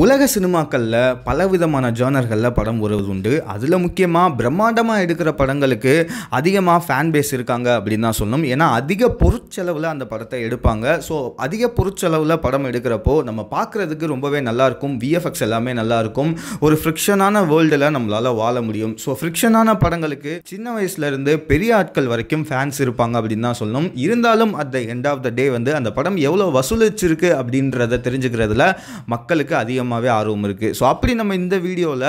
உலக சினிமாக்களில் பலவிதமான ஜானர்களில் படம் வருவது உண்டு அதில் முக்கியமாக பிரம்மாண்டமாக எடுக்கிற படங்களுக்கு அதிகமாக ஃபேன் பேஸ் இருக்காங்க அப்படின்னு தான் சொல்லணும் ஏன்னா அதிக பொருட்செலவில் அந்த படத்தை எடுப்பாங்க ஸோ அதிக பொருட்செலவில் படம் எடுக்கிறப்போ நம்ம பார்க்குறதுக்கு ரொம்பவே நல்லாயிருக்கும் விஎஃப்எக்ஸ் எல்லாமே நல்லாயிருக்கும் ஒரு ஃப்ரிக்ஷனான வேர்ல்டில் நம்மளால் வாழ முடியும் ஸோ ஃப்ரிக்ஷனான படங்களுக்கு சின்ன வயசுலேருந்து பெரிய ஆட்கள் வரைக்கும் ஃபேன்ஸ் இருப்பாங்க அப்படின்னு தான் சொல்லணும் இருந்தாலும் at the end of the day வந்து அந்த படம் எவ்வளோ வசூலிச்சிருக்கு அப்படின்றத தெரிஞ்சுக்கிறதுல மக்களுக்கு அதிகமாக அதிகமாகவே ஆர்வம் இருக்குது ஸோ அப்படி நம்ம இந்த வீடியோவில்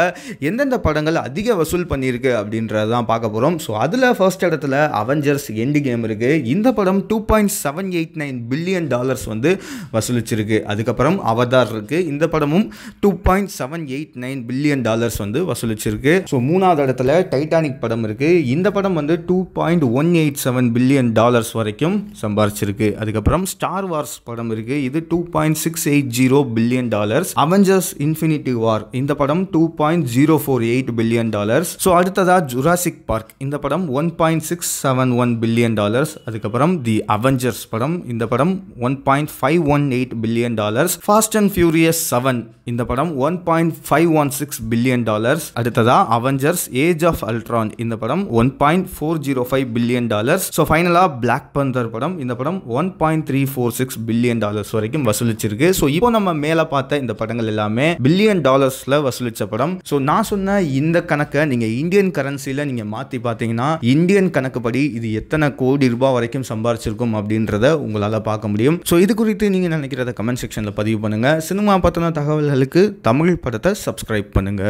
எந்தெந்த படங்கள் அதிக வசூல் பண்ணியிருக்கு அப்படின்றது தான் பார்க்க போகிறோம் ஸோ அதில் ஃபர்ஸ்ட் இடத்துல அவெஞ்சர்ஸ் எண்டு கேம் இருக்குது இந்த படம் two point seven eight nine billion dollars வந்து வசூலிச்சிருக்கு அதுக்கப்புறம் அவதார் இருக்குது இந்த படமும் two point seven eight nine billion dollars வந்து வசூலிச்சிருக்கு ஸோ மூணாவது இடத்துல டைட்டானிக் படம் இருக்குது இந்த படம் வந்து two point one eight seven billion dollars வரைக்கும் சம்பாரிச்சிருக்கு அதுக்கப்புறம் ஸ்டார் வார்ஸ் படம் இருக்குது இது two point six eight zero billion dollars அவன் அவெஞ்சர்ஸ் இன்ஃபினிட்டி வார் இந்த படம் two point zero four eight billion dollars so அடுத்ததா ஜுராசிக் பார்க் இந்த படம் one point six seven one billion dollars அதுக்கப்புறம் தி அவெஞ்சர்ஸ் படம் இந்த படம் one point five one eight billion dollars Fast and Furious seven இந்த படம் one point five one six billion dollars அடுத்ததா அவெஞ்சர்ஸ் ஏஜ் ஆஃப் அல்ட்ரான் இந்த படம் one point four zero five billion dollars so ஃபைனலாக Black Panther படம் இந்த படம் one point three four six billion dollars வரைக்கும் வசூலிச்சிருக்கு ஸோ இப்போ நம்ம மேலே பார்த்த இந்த படங்கள் எல்லாமே பில்லியன் டாலர்ஸ்ல வசூலிச்ச படம் ஸோ நான் சொன்ன இந்த கணக்கை நீங்க இந்தியன் கரன்சியில நீங்க மாத்தி பார்த்தீங்கன்னா இந்தியன் கணக்குப்படி இது எத்தனை கோடி ரூபாய் வரைக்கும் சம்பாரிச்சிருக்கும் அப்படின்றத உங்களால் பார்க்க முடியும் ஸோ இது குறித்து நீங்க நினைக்கிறத கமெண்ட் செக்ஷன்ல பதிவு பண்ணுங்க சினிமா பத்தின தகவல்களுக்கு தமிழ் படத்தை சப்ஸ்கிரைப் பண்ணுங்க